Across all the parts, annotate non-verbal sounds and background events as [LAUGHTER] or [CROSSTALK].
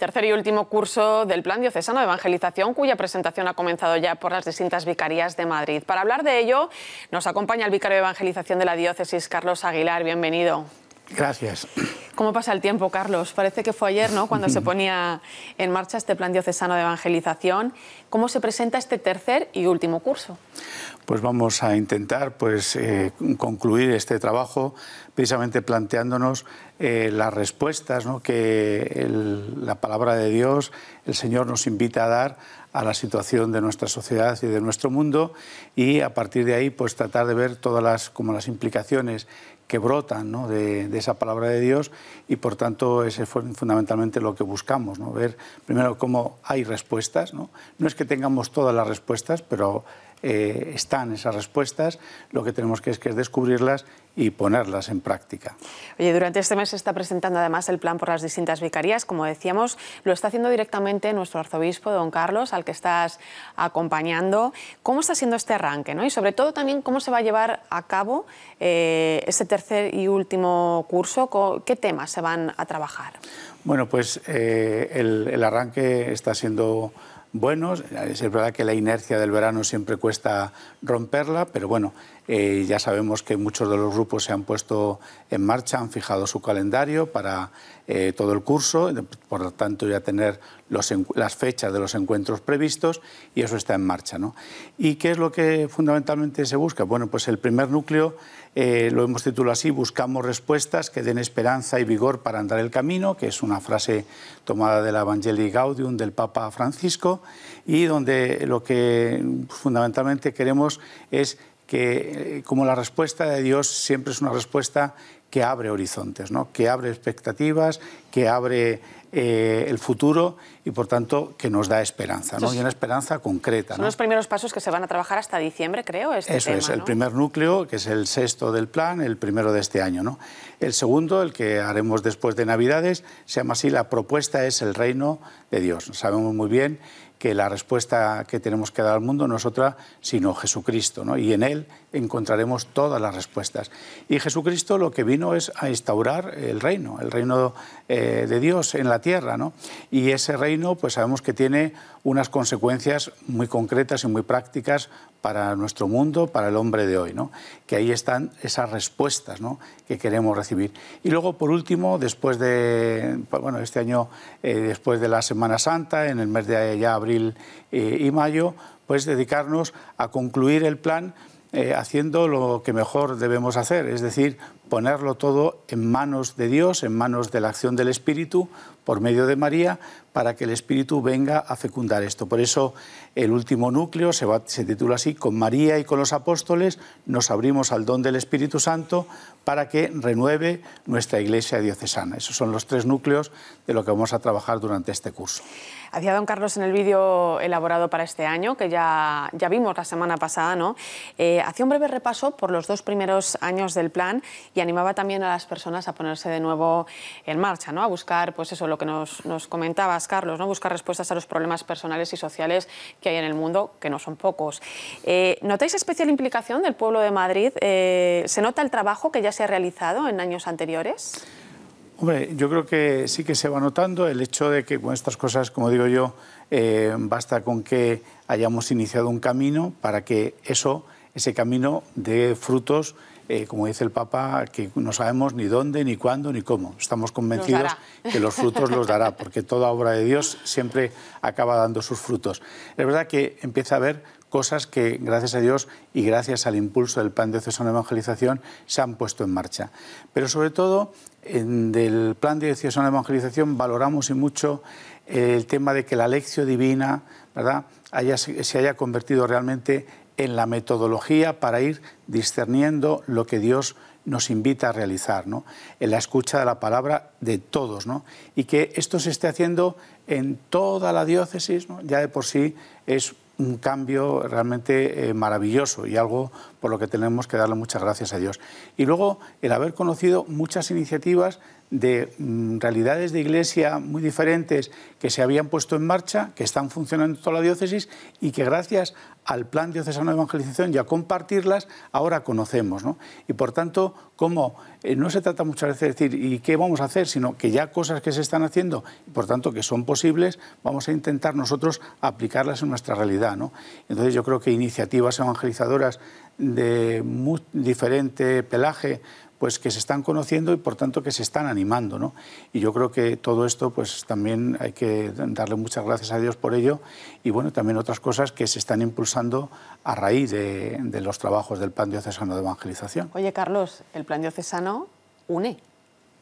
tercer y último curso del Plan Diocesano de Evangelización, cuya presentación ha comenzado ya por las distintas vicarías de Madrid. Para hablar de ello, nos acompaña el vicario de Evangelización de la Diócesis, Carlos Aguilar. Bienvenido. Gracias. ¿Cómo pasa el tiempo, Carlos? Parece que fue ayer, ¿no?, cuando se [LAUGHS] ponía en marcha este Plan Diocesano de Evangelización. ¿Cómo se presenta este tercer y último curso? pues vamos a intentar pues, eh, concluir este trabajo precisamente planteándonos eh, las respuestas que la palabra de Dios, el Señor nos invita a dar a la situación de nuestra sociedad y de nuestro mundo y a partir de ahí pues tratar de ver todas las como las implicaciones que brotan de, esa palabra de Dios y por tanto ese es fundamentalmente lo que buscamos, ¿no? ver primero cómo hay respuestas, no, es que tengamos todas las respuestas, pero eh, están esas respuestas, lo que tenemos que es, que es descubrirlas y ponerlas en práctica. Oye, durante este mes se está presentando además el plan por las distintas vicarías, como decíamos, lo está haciendo directamente nuestro arzobispo, don Carlos, al que estás acompañando. ¿Cómo está siendo este arranque? Y sobre todo también, ¿cómo se va a llevar a cabo eh, este tercer y último curso? ¿Qué temas se van a trabajar? Bueno, pues eh, el arranque está siendo buenos. Es verdad que la inercia del verano siempre cuesta romperla, pero bueno, eh, ya sabemos que muchos de los grupos se han puesto en marcha, han fijado su calendario para eh, todo el curso, por lo tanto ya tener las fechas de los encuentros previstos y eso está en marcha. ¿no? ¿Y qué es lo que fundamentalmente se busca? Bueno, pues el primer núcleo eh, lo hemos titulado así, buscamos respuestas que den esperanza y vigor para andar el camino, que es una frase tomada del Evangelii Gaudium del Papa Francisco, y donde lo que fundamentalmente queremos es que eh, como la respuesta de Dios siempre es una respuesta que abre horizontes, ¿no? que abre expectativas, que abre eh, el futuro y, por tanto, que nos da esperanza, ¿no? y una esperanza concreta. Son los primeros pasos que se van a trabajar hasta diciembre, creo. Este Eso es, el primer núcleo, que es el sexto del plan, el primero de este año. ¿no? El segundo, el que haremos después de Navidades, se llama así, la propuesta es el reino de Dios. Sabemos muy bien que la respuesta que tenemos que dar al mundo no es otra sino Jesucristo, y en Él encontraremos todas las respuestas. Y Jesucristo lo que vino es a instaurar el reino, el reino eh, de Dios en la tierra, ¿no? y ese reino pues sabemos que tiene unas consecuencias muy concretas y muy prácticas para nuestro mundo, para el hombre de hoy, ¿no? que ahí están esas respuestas que queremos recibir. Y luego, por último, después de, bueno, este año, eh, después de la Semana Santa, en el mes de ya abril eh, y mayo, pues dedicarnos a concluir el plan eh, haciendo lo que mejor debemos hacer, es decir, ponerlo todo en manos de Dios, en manos de la acción del Espíritu, por medio de María, para que el Espíritu venga a fecundar esto. Por eso el último núcleo se, titula así, con María y con los apóstoles nos abrimos al don del Espíritu Santo para que renueve nuestra iglesia diocesana. Esos son los tres núcleos de lo que vamos a trabajar durante este curso. Hacía don Carlos en el vídeo elaborado para este año, que ya, ya vimos la semana pasada, ¿no? Eh, hacía un breve repaso por los dos primeros años del plan y animaba también a las personas a ponerse de nuevo en marcha, ¿no? a buscar pues eso, lo que nos, comentabas, Carlos, ¿no? buscar respuestas a los problemas personales y sociales que hay en el mundo, que no son pocos. Eh, ¿Notáis especial implicación del pueblo de Madrid? Eh, ¿Se nota el trabajo que ya se ha realizado en años anteriores? Hombre, yo creo que sí que se va notando el hecho de que con estas cosas, como digo yo, eh, basta con que hayamos iniciado un camino para que eso, ese camino, dé frutos eh, como dice el Papa, que no sabemos ni dónde, ni cuándo, ni cómo. Estamos convencidos que los frutos los dará, porque toda obra de Dios siempre acaba dando sus frutos. Es verdad que empieza a haber cosas que, gracias a Dios y gracias al impulso del plan de diocesano de evangelización, se han puesto en marcha. Pero sobre todo, en, del plan de diocesano de evangelización valoramos y mucho eh, el tema de que la lección divina ¿verdad? Haya, se haya convertido realmente en la metodología para ir discerniendo lo que Dios nos invita a realizar, en la escucha de la palabra de todos, y que esto se esté haciendo en toda la diócesis, ya de por sí es un cambio realmente eh, maravilloso y algo por lo que tenemos que darle muchas gracias a Dios. Y luego el haber conocido muchas iniciativas de mm, realidades de iglesia muy diferentes que se habían puesto en marcha, que están funcionando en toda la diócesis y que gracias al plan diocesano de evangelización y a compartirlas ahora conocemos. Y por tanto, como eh, no se trata muchas veces de decir ¿y qué vamos a hacer? sino que ya cosas que se están haciendo y por tanto que son posibles, vamos a intentar nosotros aplicarlas en nuestra realidad. ¿no? Entonces yo creo que iniciativas evangelizadoras de diferente pelaje pues que se están conociendo y por tanto que se están animando. ¿no? Y yo creo que todo esto pues también hay que darle muchas gracias a Dios por ello y bueno, también otras cosas que se están impulsando a raíz de, de los trabajos del Plan Diocesano de Evangelización. Oye Carlos, el Plan Diocesano une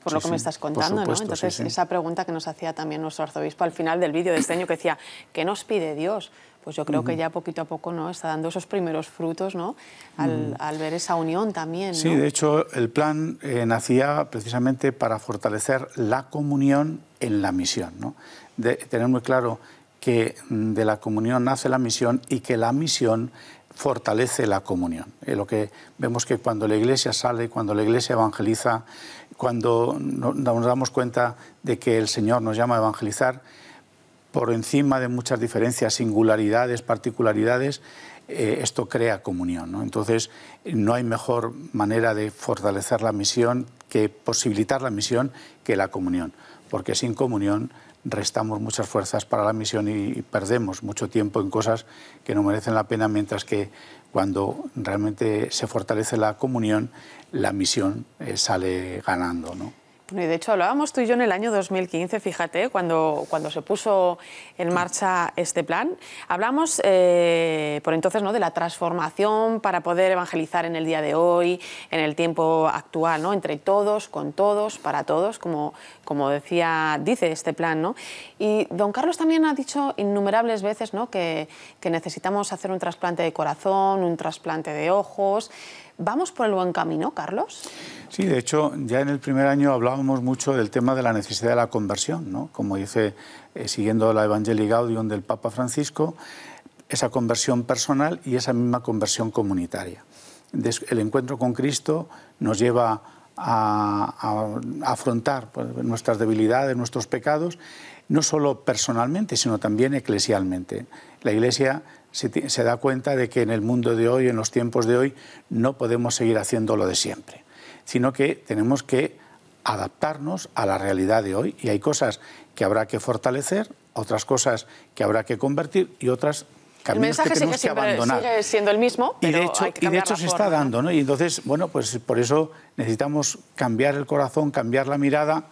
por lo que me estás contando. ¿no? Entonces, esa pregunta que nos hacía también nuestro arzobispo al final del vídeo de este año, que decía, ¿qué nos pide Dios? Pues yo creo que ya poquito a poco ¿no? está dando esos primeros frutos ¿no? al, ver esa unión también. Sí, de hecho, el plan eh, nacía precisamente para fortalecer la comunión en la misión. ¿no? De, tener muy claro que mm, de la comunión nace la misión y que la misión fortalece la comunión. Eh, lo que vemos que cuando la iglesia sale, cuando la iglesia evangeliza, cuando nos damos cuenta de que el Señor nos llama a evangelizar, por encima de muchas diferencias, singularidades, particularidades, eh, esto crea comunión. Entonces, no hay mejor manera de fortalecer la misión que posibilitar la misión que la comunión, porque sin comunión restamos muchas fuerzas para la misión y, perdemos mucho tiempo en cosas que no merecen la pena, mientras que cuando realmente se fortalece la comunión, la misión eh, sale ganando de hecho hablábamos tú y yo en el año 2015, fíjate, cuando, cuando se puso en marcha este plan. Hablamos eh, por entonces ¿no? de la transformación para poder evangelizar en el día de hoy, en el tiempo actual, ¿no? entre todos, con todos, para todos, como, como decía, dice este plan. Y don Carlos también ha dicho innumerables veces que, que necesitamos hacer un trasplante de corazón, un trasplante de ojos. ¿Vamos por el buen camino, Carlos? Sí, de hecho, ya en el primer año hablábamos mucho del tema de la necesidad de la conversión, ¿no? Como dice, eh, siguiendo la Evangelii Gaudium del Papa Francisco, esa conversión personal y esa misma conversión comunitaria. El encuentro con Cristo nos lleva a, afrontar pues, nuestras debilidades, nuestros pecados, no solo personalmente, sino también eclesialmente. La Iglesia se, se da cuenta de que en el mundo de hoy, en los tiempos de hoy, no podemos seguir haciendo lo de siempre sino que tenemos que adaptarnos a la realidad de hoy y hay cosas que habrá que fortalecer, otras cosas que habrá que convertir y otras el mensaje que que, abandonar. sigue siendo el mismo, y de hecho, se está dando, ¿no? Y entonces, bueno, pues por eso necesitamos cambiar el corazón, cambiar la mirada,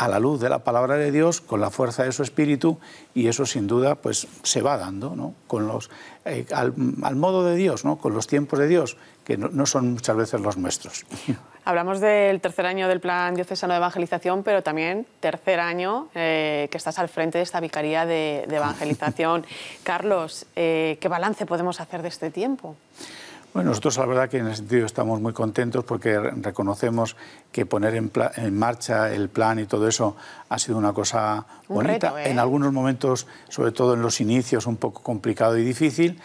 a la luz de la palabra de Dios, con la fuerza de su espíritu, y eso sin duda pues, se va dando, con los, eh, al, modo de Dios, ¿no? con los tiempos de Dios, que no, son muchas veces los nuestros. [LAUGHS] Hablamos del tercer año del Plan Diocesano de Evangelización, pero también tercer año eh, que estás al frente de esta vicaría de, evangelización. [LAUGHS] Carlos, eh, ¿qué balance podemos hacer de este tiempo? Bueno, nosotros la verdad que en ese sentido estamos muy contentos porque reconocemos que poner en, marcha el plan y todo eso ha sido una cosa bonita. ¿eh? En algunos momentos, sobre todo en los inicios, un poco complicado y difícil,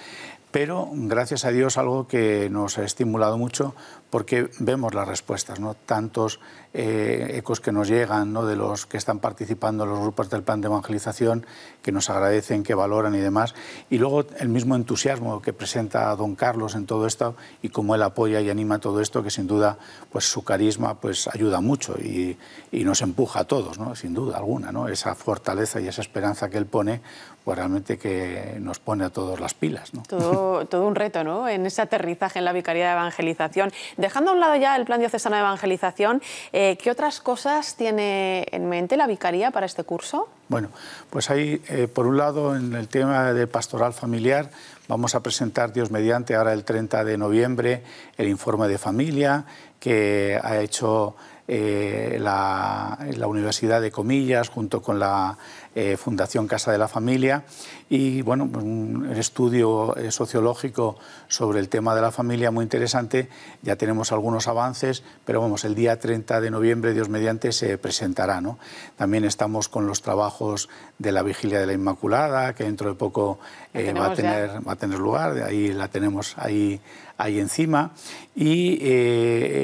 pero gracias a Dios algo que nos ha estimulado mucho porque vemos las respuestas, ¿no? tantos eh, ecos que nos llegan ¿no? de los que están participando en los grupos del plan de evangelización, que nos agradecen, que valoran y demás, y luego el mismo entusiasmo que presenta don Carlos en todo esto y cómo él apoya y anima todo esto, que sin duda pues, su carisma pues, ayuda mucho y, nos empuja a todos, ¿no? sin duda alguna, ¿no? esa fortaleza y esa esperanza que él pone, pues realmente que nos pone a todos las pilas. ¿no? Todo, todo un reto ¿no? en ese aterrizaje en la Vicaría de Evangelización. Dejando a un lado ya el plan diocesano de evangelización, eh, ¿qué otras cosas tiene en mente la Vicaría para este curso? Bueno, pues hay, eh, por un lado, en el tema de pastoral familiar, vamos a presentar, Dios mediante, ahora el 30 de noviembre, el informe de familia que ha hecho eh, la Universidad de Comillas junto con la eh, Fundación Casa de la Familia y bueno, pues un estudio eh, sociológico sobre el tema de la familia muy interesante. Ya tenemos algunos avances, pero vamos, el día 30 de noviembre, Dios mediante, se presentará. ¿no? También estamos con los trabajos de la Vigilia de la Inmaculada, que dentro de poco eh, va, a tener, va a tener lugar, ahí la tenemos ahí, ahí encima. Y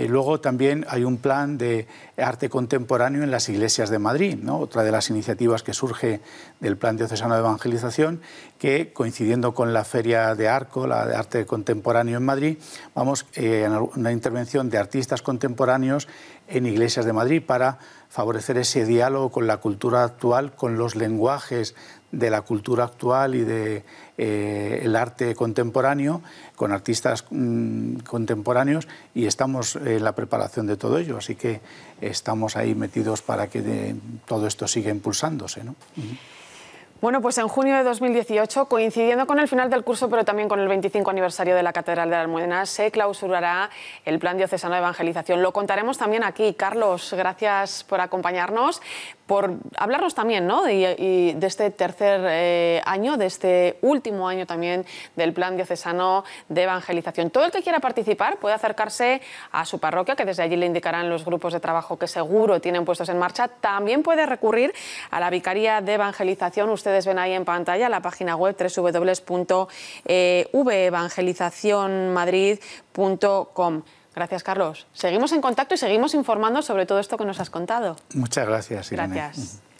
luego también hay un plan de arte contemporáneo en las iglesias de Madrid, otra de las iniciativas que surge del Plan Diocesano de Evangelización, que coincidiendo con la Feria de Arco, la de arte contemporáneo en Madrid, vamos eh, a una intervención de artistas contemporáneos en iglesias de Madrid para favorecer ese diálogo con la cultura actual, con los lenguajes de la cultura actual y del de, eh, arte contemporáneo, con artistas mm, contemporáneos y estamos eh, en la preparación de todo ello, así que estamos ahí metidos para que eh, todo esto siga impulsándose. ¿no? Bueno, pues en junio de 2018, coincidiendo con el final del curso, pero también con el 25 aniversario de la Catedral de la Almudena, se clausurará el Plan Diocesano de Evangelización. Lo contaremos también aquí. Carlos, gracias por acompañarnos por hablarnos también ¿no? y, de este tercer eh, año, de este último año también del Plan Diocesano de Evangelización. Todo el que quiera participar puede acercarse a su parroquia, que desde allí le indicarán los grupos de trabajo que seguro tienen puestos en marcha. También puede recurrir a la Vicaría de Evangelización. Ustedes ven ahí en pantalla la página web www.vevangelizacionmadrid.com. Gracias, Carlos. Seguimos en contacto y seguimos informando sobre todo esto que nos has contado. Muchas gracias. Irene. Gracias.